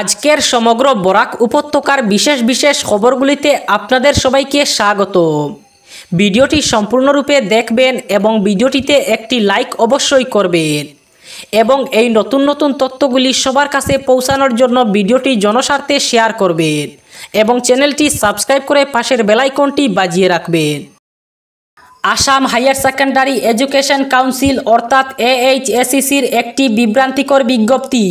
আজকের সমগ্র বরাক উপত্যকার বিশেষ বিশেষ খবরগুলিতে আপনাদের সবাইকে স্বাগত ভিডিওটি সম্পূর্ণরূপে দেখবেন এবং ভিডিওটিতে একটি লাইক অবশ্যই করবেন এবং এই নতুন নতুন তথ্যগুলি সবার কাছে পৌঁছানোর জন্য ভিডিওটি জনস্বার্থে শেয়ার করবেন এবং চ্যানেলটি সাবস্ক্রাইব করে পাশের বেলাইকনটি বাজিয়ে রাখবেন Assam higher secondary education council অর্থাৎ এএইচএসিসির e একটি বিভ্রান্তিকর বিজ্ঞপ্তি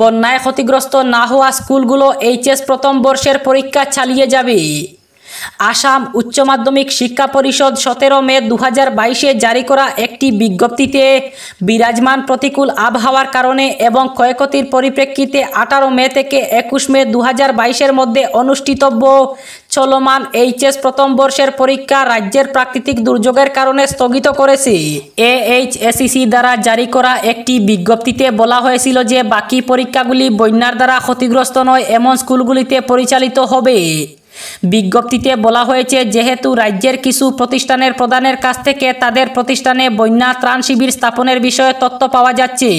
বন্যায় ক্ষতিগ্রস্ত না হওয়া স্কুলগুলো এইচএস প্রথম বর্ষের পরীক্ষা চালিয়ে যাবে আসাম উচ্চ মাধ্যমিক শিক্ষা পরিষদ সতেরো মে দু হাজার জারি করা একটি বিজ্ঞপ্তিতে বিরাজমান প্রতিকূল আবহাওয়ার কারণে এবং ক্ষয়ক্ষতির পরিপ্রেক্ষিতে আঠারো মে থেকে একুশ মে দু হাজার মধ্যে অনুষ্ঠিতব্য চলমান এইচএস প্রথম বর্ষের পরীক্ষা রাজ্যের প্রাকৃতিক দুর্যোগের কারণে স্থগিত করেছে এ এইচ দ্বারা জারি করা একটি বিজ্ঞপ্তিতে বলা হয়েছিল যে বাকি পরীক্ষাগুলি বন্যার দ্বারা ক্ষতিগ্রস্ত নয় এমন স্কুলগুলিতে পরিচালিত হবে বিজ্ঞপ্তিতে বলা হয়েছে যেহেতু রাজ্যের কিছু প্রতিষ্ঠানের প্রধানের কাছ থেকে তাদের প্রতিষ্ঠানে বন্যা ত্রাণ শিবির স্থাপনের বিষয়ে তথ্য পাওয়া যাচ্ছে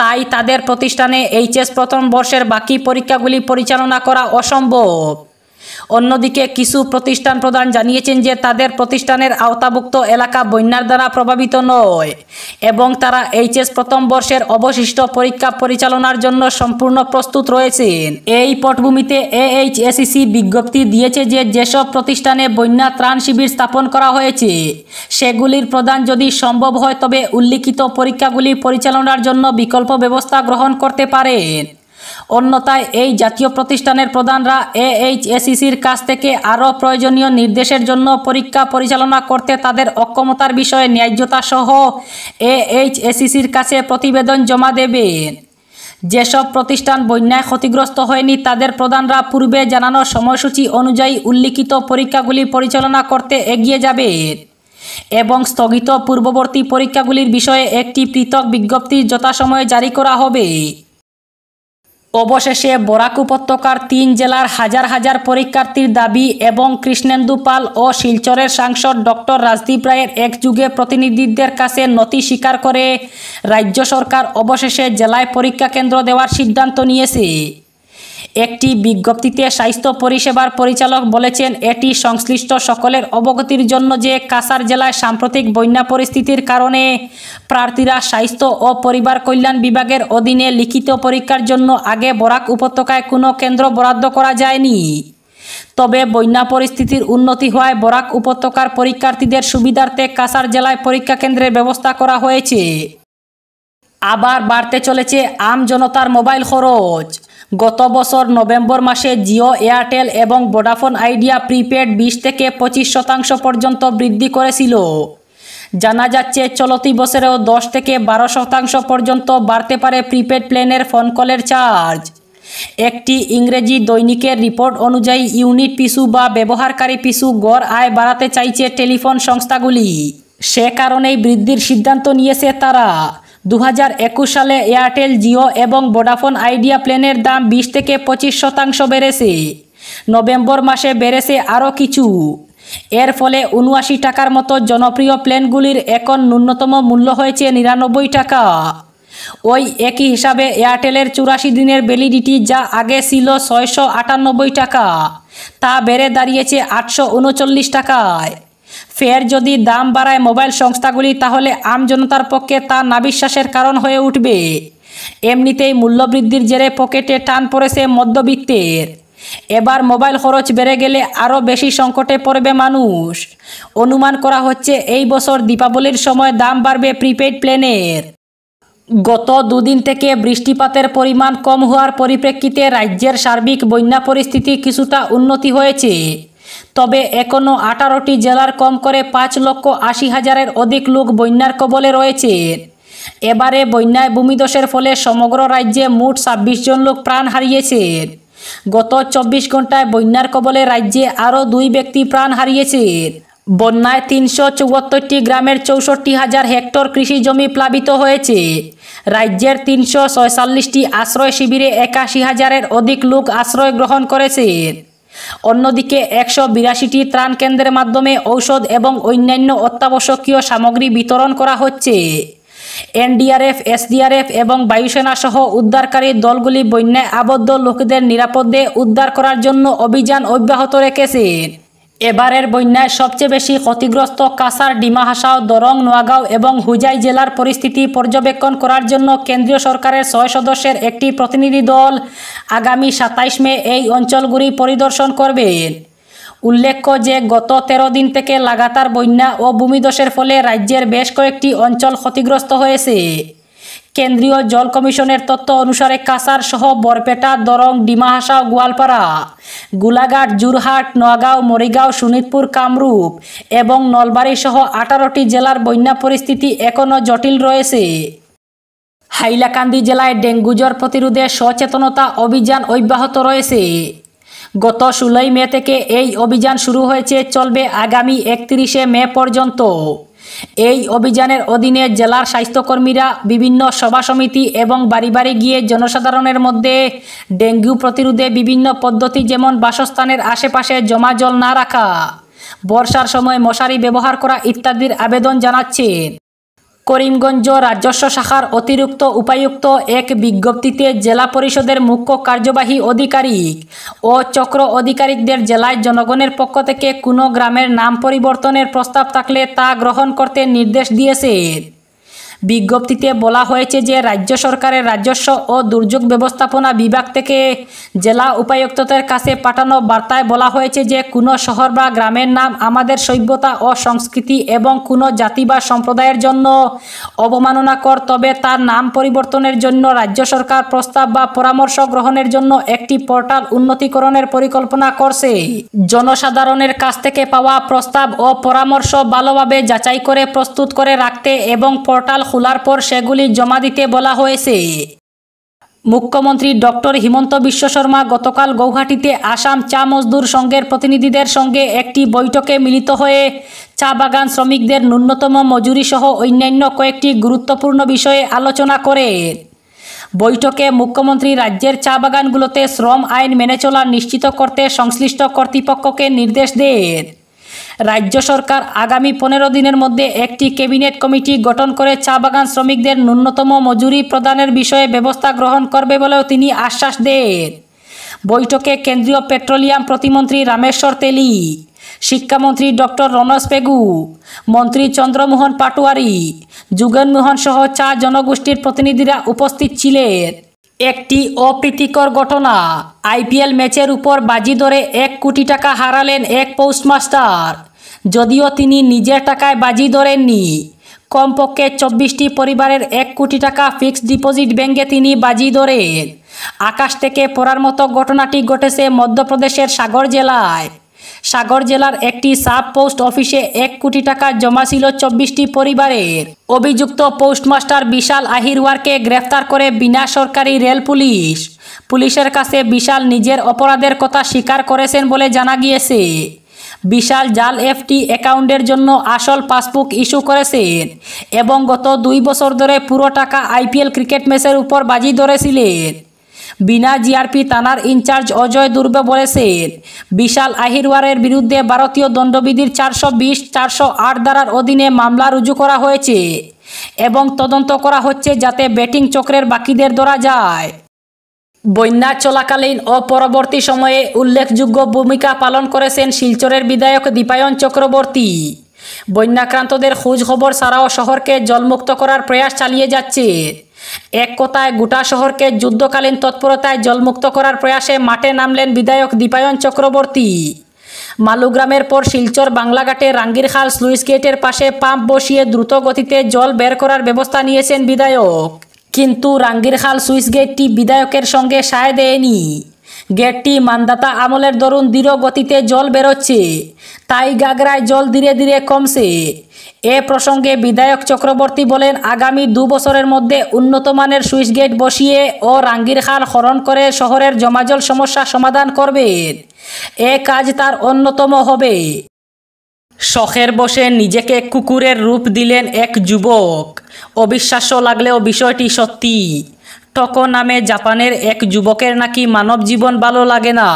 তাই তাদের প্রতিষ্ঠানে এইচএস প্রথম বর্ষের বাকি পরীক্ষাগুলি পরিচালনা করা অসম্ভব অন্যদিকে কিছু প্রতিষ্ঠান প্রধান জানিয়েছেন যে তাদের প্রতিষ্ঠানের আওতাভুক্ত এলাকা বন্যার দ্বারা প্রভাবিত নয় এবং তারা এইচএস প্রথম বর্ষের অবশিষ্ট পরীক্ষা পরিচালনার জন্য সম্পূর্ণ প্রস্তুত রয়েছেন এই পটভূমিতে এএইচএসিসি বিজ্ঞপ্তি দিয়েছে যে যেসব প্রতিষ্ঠানে বন্যা ত্রাণ শিবির স্থাপন করা হয়েছে সেগুলির প্রদান যদি সম্ভব হয় তবে উল্লিখিত পরীক্ষাগুলি পরিচালনার জন্য বিকল্প ব্যবস্থা গ্রহণ করতে পারেন অন্যথায় এই জাতীয় প্রতিষ্ঠানের প্রধানরা এএইচএসিসির কাছ থেকে আরও প্রয়োজনীয় নির্দেশের জন্য পরীক্ষা পরিচালনা করতে তাদের অক্ষমতার বিষয়ে ন্যায্যতাসহ এএইচএসিসির কাছে প্রতিবেদন জমা দেবেন যেসব প্রতিষ্ঠান বন্যায় ক্ষতিগ্রস্ত হয়নি তাদের প্রধানরা পূর্বে জানানো সময়সূচি অনুযায়ী উল্লিখিত পরীক্ষাগুলি পরিচালনা করতে এগিয়ে যাবে এবং স্থগিত পূর্ববর্তী পরীক্ষাগুলির বিষয়ে একটি পৃথক বিজ্ঞপ্তি যথাসময়ে জারি করা হবে অবশেষে বরাক উপত্যকার তিন জেলার হাজার হাজার পরীক্ষার্থীর দাবি এবং কৃষ্ণেন্দু পাল ও শিলচরের সাংসদ ডক্টর রাজদীপ রায়ের একযুগে প্রতিনিধিদের কাছে নথি স্বীকার করে রাজ্য সরকার অবশেষে জেলায় পরীক্ষা কেন্দ্র দেওয়ার সিদ্ধান্ত নিয়েছে একটি বিজ্ঞপ্তিতে স্বাস্থ্য পরিষেবার পরিচালক বলেছেন এটি সংশ্লিষ্ট সকলের অবগতির জন্য যে কাসার জেলায় সাম্প্রতিক বন্যা পরিস্থিতির কারণে প্রার্থীরা স্বাস্থ্য ও পরিবার কল্যাণ বিভাগের অধীনে লিখিত পরীক্ষার জন্য আগে বরাক উপত্যকায় কোনো কেন্দ্র বরাদ্দ করা যায়নি তবে বন্যা পরিস্থিতির উন্নতি হওয়ায় বরাক উপত্যকার পরীক্ষার্থীদের সুবিধার্থে কাসার জেলায় পরীক্ষা কেন্দ্রের ব্যবস্থা করা হয়েছে আবার বাড়তে চলেছে আম জনতার মোবাইল খরচ গত বছর নভেম্বর মাসে জিও এয়ারটেল এবং ভোডাফোন আইডিয়া প্রিপেড বিশ থেকে পঁচিশ শতাংশ পর্যন্ত বৃদ্ধি করেছিল জানা যাচ্ছে চলতি বছরেও দশ থেকে বারো শতাংশ পর্যন্ত বাড়তে পারে প্রিপেড প্ল্যানের ফোন কলের চার্জ একটি ইংরেজি দৈনিকের রিপোর্ট অনুযায়ী ইউনিট পিছু বা ব্যবহারকারী পিছু গড় আয় বাড়াতে চাইছে টেলিফোন সংস্থাগুলি সে কারণেই বৃদ্ধির সিদ্ধান্ত নিয়েছে তারা দু সালে এয়ারটেল জিও এবং ভোডাফোন আইডিয়া প্ল্যানের দাম বিশ থেকে পঁচিশ শতাংশ বেড়েছে নভেম্বর মাসে বেড়েছে আরও কিছু এর ফলে উনআশি টাকার মতো জনপ্রিয় প্ল্যানগুলির এখন ন্যূনতম মূল্য হয়েছে নিরানব্বই টাকা ওই একই হিসাবে এয়ারটেলের চুরাশি দিনের ভ্যালিডিটি যা আগে ছিল ছয়শো টাকা তা বেড়ে দাঁড়িয়েছে আটশো টাকায় ফের যদি দাম বাড়ায় মোবাইল সংস্থাগুলি তাহলে আমজনতার পক্ষে তা নাবিশ্বাসের কারণ হয়ে উঠবে এমনিতেই মূল্যবৃদ্ধির জেরে পকেটে টান পড়েছে মধ্যবিত্তের এবার মোবাইল খরচ বেড়ে গেলে আরও বেশি সংকটে পড়বে মানুষ অনুমান করা হচ্ছে এই বছর দীপাবলির সময় দাম বাড়বে প্রিপেড প্ল্যানের গত দুদিন থেকে বৃষ্টিপাতের পরিমাণ কম হওয়ার পরিপ্রেক্ষিতে রাজ্যের সার্বিক বন্যা পরিস্থিতি কিছুটা উন্নতি হয়েছে তবে এখনও আঠারোটি জেলার কম করে পাঁচ লক্ষ আশি হাজারের অধিক লোক বন্যার কবলে রয়েছে এবারে বন্যায় ভূমিধসের ফলে সমগ্র রাজ্যে মোট ছাব্বিশ জন লোক প্রাণ হারিয়েছেন গত চব্বিশ ঘন্টায় বন্যার কবলে রাজ্যে আরও দুই ব্যক্তি প্রাণ হারিয়েছে বন্যায় তিনশো চুয়াত্তরটি গ্রামের চৌষট্টি হাজার হেক্টর কৃষি জমি প্লাবিত হয়েছে রাজ্যের তিনশো ছয়চল্লিশটি আশ্রয় শিবিরে একাশি হাজারের অধিক লোক আশ্রয় গ্রহণ করেছেন অন্যদিকে একশো বিরাশিটি ত্রাণ কেন্দ্রের মাধ্যমে ঔষধ এবং অন্যান্য অত্যাবশ্যকীয় সামগ্রী বিতরণ করা হচ্ছে এনডিআরএফ এসডিআরএফ এবং বায়ুসেনা সহ উদ্ধারকারী দলগুলি বন্যায় আবদ্ধ লোকদের নিরাপদে উদ্ধার করার জন্য অভিযান অব্যাহত রেখেছে এবারের বন্যায় সবচেয়ে বেশি ক্ষতিগ্রস্ত কাসার ডিমাহাসাও দরং নোয়াগাঁও এবং হুজাই জেলার পরিস্থিতি পর্যবেক্ষণ করার জন্য কেন্দ্রীয় সরকারের ছয় সদস্যের একটি প্রতিনিধি দল আগামী সাতাইশ মে এই অঞ্চলগুলি পরিদর্শন করবেন উল্লেখ্য যে গত তেরো দিন থেকে লাগাতার বন্যা ও ভূমিধসের ফলে রাজ্যের বেশ কয়েকটি অঞ্চল ক্ষতিগ্রস্ত হয়েছে কেন্দ্রীয় জল কমিশনের তথ্য অনুসারে কাসার সহ বরপেটা দরং ডিমাহাসা গোয়ালপাড়া গোলাঘাট জুরহাট নগাঁও মরিগাঁও শোণিতপুর কামরূপ এবং নলবারী সহ আঠারোটি জেলার বন্যা পরিস্থিতি এখনও জটিল রয়েছে হাইলাকান্দি জেলায় ডেঙ্গু জ্বর প্রতিরোধে সচেতনতা অভিযান অব্যাহত রয়েছে গত ষোলোই মে থেকে এই অভিযান শুরু হয়েছে চলবে আগামী একত্রিশে মে পর্যন্ত এই অভিযানের অধীনে জেলার স্বাস্থ্যকর্মীরা বিভিন্ন সভা সমিতি এবং বাড়ি বাড়ি গিয়ে জনসাধারণের মধ্যে ডেঙ্গু প্রতিরোধে বিভিন্ন পদ্ধতি যেমন বাসস্থানের আশেপাশে জমা জল না রাখা বর্ষার সময় মশারি ব্যবহার করা ইত্যাদির আবেদন জানাচ্ছেন করিমগঞ্জ রাজস্ব শাখার অতিরিক্ত উপায়ুক্ত এক বিজ্ঞপ্তিতে জেলা পরিষদের মুখ্য কার্যবাহী আধিকারিক ও চক্র অধিকারিকদের জেলায় জনগণের পক্ষ থেকে কোনো গ্রামের নাম পরিবর্তনের প্রস্তাব থাকলে তা গ্রহণ করতে নির্দেশ দিয়েছে বিজ্ঞপ্তিতে বলা হয়েছে যে রাজ্য সরকারের রাজস্ব ও দুর্যোগ ব্যবস্থাপনা বিভাগ থেকে জেলা উপায়ুক্তদের কাছে পাঠানো বার্তায় বলা হয়েছে যে কোনো শহর বা গ্রামের নাম আমাদের সভ্যতা ও সংস্কৃতি এবং কোনো জাতি বা সম্প্রদায়ের জন্য অবমাননাকর তবে তার নাম পরিবর্তনের জন্য রাজ্য সরকার প্রস্তাব বা পরামর্শ গ্রহণের জন্য একটি পোর্টাল উন্নতিকরণের পরিকল্পনা করছে জনসাধারণের কাছ থেকে পাওয়া প্রস্তাব ও পরামর্শ ভালোভাবে যাচাই করে প্রস্তুত করে রাখতে এবং পোর্টাল খোলার পর সেগুলি জমা দিতে বলা হয়েছে মুখ্যমন্ত্রী ডক্টর হিমন্ত বিশ্ব শর্মা গতকাল গৌহাটিতে আসাম চা মজদুর সংঘের প্রতিনিধিদের সঙ্গে একটি বৈঠকে মিলিত হয়ে চা বাগান শ্রমিকদের ন্যূনতম মজুরি সহ অন্যান্য কয়েকটি গুরুত্বপূর্ণ বিষয়ে আলোচনা করে বৈঠকে মুখ্যমন্ত্রী রাজ্যের চা বাগানগুলোতে শ্রম আইন মেনে চলা নিশ্চিত করতে সংশ্লিষ্ট কর্তৃপক্ষকে নির্দেশ দেন রাজ্য সরকার আগামী পনেরো দিনের মধ্যে একটি ক্যাবিনেট কমিটি গঠন করে চা বাগান শ্রমিকদের ন্যূনতম মজুরি প্রদানের বিষয়ে ব্যবস্থা গ্রহণ করবে বলেও তিনি আশ্বাস দেন বৈঠকে কেন্দ্রীয় পেট্রোলিয়াম প্রতিমন্ত্রী রামেশ্বর তেলি শিক্ষামন্ত্রী ডক্টর রনস পেগু মন্ত্রী চন্দ্রমোহন পাটোয়ারি যুগেনমোহন সহ চা জনগোষ্ঠীর প্রতিনিধিরা উপস্থিত ছিলেন একটি অপ্রীতিকর ঘটনা আইপিএল ম্যাচের উপর বাজি ধরে এক কোটি টাকা হারালেন এক পোস্টমাস্টার যদিও তিনি নিজের টাকায় বাজি ধরেননি কমপক্ষে চব্বিশটি পরিবারের এক কোটি টাকা ফিক্সড ডিপোজিট ব্যাঙ্কে তিনি বাজি ধরেন আকাশ থেকে পড়ার মতো ঘটনাটি ঘটেছে মধ্যপ্রদেশের সাগর জেলায় সাগর জেলার একটি সাব পোস্ট অফিসে এক কোটি টাকা জমা ছিল চব্বিশটি পরিবারের অভিযুক্ত পোস্টমাস্টার বিশাল আহিরওয়ারকে গ্রেফতার করে বিনা সরকারি রেল পুলিশ পুলিশের কাছে বিশাল নিজের অপরাধের কথা স্বীকার করেছেন বলে জানা গিয়েছে বিশাল জাল এফটি অ্যাকাউন্টের জন্য আসল পাসবুক ইস্যু করেছেন এবং গত দুই বছর ধরে পুরো টাকা আইপিএল ক্রিকেট ম্যাচের উপর বাজি ধরেছিলেন বিনা জিআরপি থানার ইনচার্জ অজয় দুর্বে বলেছেন বিশাল আহিরওয়ারের বিরুদ্ধে ভারতীয় দণ্ডবিধির চারশো বিশ চারশো আট ধারার অধীনে মামলা রুজু করা হয়েছে এবং তদন্ত করা হচ্ছে যাতে ব্যাটিং চক্রের বাকিদের ধরা যায় বন্যা চলাকালীন ও পরবর্তী সময়ে উল্লেখযোগ্য ভূমিকা পালন করেছেন শিলচরের বিধায়ক দীপায়ন চক্রবর্তী বন্যাক্রান্তদের খোঁজ খবর ছাড়াও শহরকে জলমুক্ত করার প্রয়াস চালিয়ে যাচ্ছে এক কথায় গোটা শহরকে যুদ্ধকালীন তৎপরতায় জলমুক্ত করার প্রয়াসে মাঠে নামলেন বিধায়ক দীপায়ন চক্রবর্তী মালুগ্রামের পর শিলচর বাংলাঘাটে রাঙ্গিরখাল স্লুইস গেটের পাশে পাম্প বসিয়ে দ্রুত গতিতে জল বের করার ব্যবস্থা নিয়েছেন বিধায়ক কিন্তু রাঙ্গিরখাল সুইস গেটটি বিধায়কের সঙ্গে সায় দেয়নি গেটটি মান্দাতা আমলের দরুন দৃঢ় গতিতে জল বেরোচ্ছে তাই গাগরায় জল ধীরে ধীরে কমছে এ প্রসঙ্গে বিধায়ক চক্রবর্তী বলেন আগামী দু বছরের মধ্যে উন্নতমানের সুইচ গেট বসিয়ে ও রাঙ্গির খাল হরণ করে শহরের জমাজল সমস্যা সমাধান করবেন এ কাজ তার অন্যতম হবে শখের বসে নিজেকে কুকুরের রূপ দিলেন এক যুবক অবিশ্বাস্য লাগলেও বিষয়টি সত্যি টকো নামে জাপানের এক যুবকের নাকি মানব জীবন ভালো লাগে না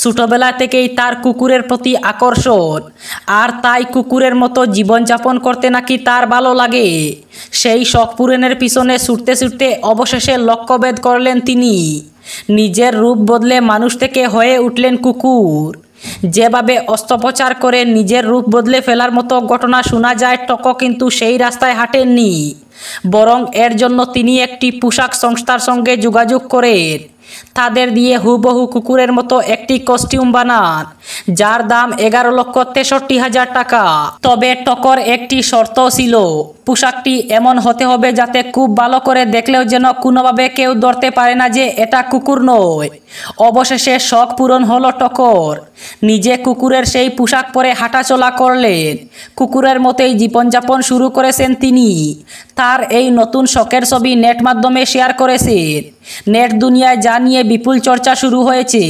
ছোটোবেলা থেকেই তার কুকুরের প্রতি আকর্ষণ আর তাই কুকুরের মতো জীবনযাপন করতে নাকি তার ভালো লাগে সেই শখ পূরণের পিছনে ছুটতে ছুটতে অবশেষে লক্ষ্যভেদ করলেন তিনি নিজের রূপ বদলে মানুষ থেকে হয়ে উঠলেন কুকুর যেভাবে অস্ত্রোপচার করে নিজের রূপ বদলে ফেলার মতো ঘটনা শোনা যায় টকো কিন্তু সেই রাস্তায় হাঁটেননি বরং এর জন্য তিনি একটি পোশাক সংস্থার সঙ্গে যোগাযোগ করেন তাদের দিয়ে হুবহু কুকুরের মতো একটি কস্টিউম বানান যার দাম এগারো লক্ষ তেষট্টি হাজার টাকা তবে টকর একটি শর্ত ছিল পোশাকটি এমন হতে হবে যাতে খুব ভালো করে দেখলেও যেন কোনোভাবে কেউ ধরতে পারে না যে এটা কুকুর নয় অবশেষে শখ পূরণ হলো টকর নিজে কুকুরের সেই পোশাক পরে হাঁটাচলা করলেন কুকুরের মতোই জীবনযাপন শুরু করেছেন তিনি তার এই নতুন শখের ছবি নেট মাধ্যমে শেয়ার করেছেন নেট দুনিয়ায় যা নিয়ে বিপুল চর্চা শুরু হয়েছে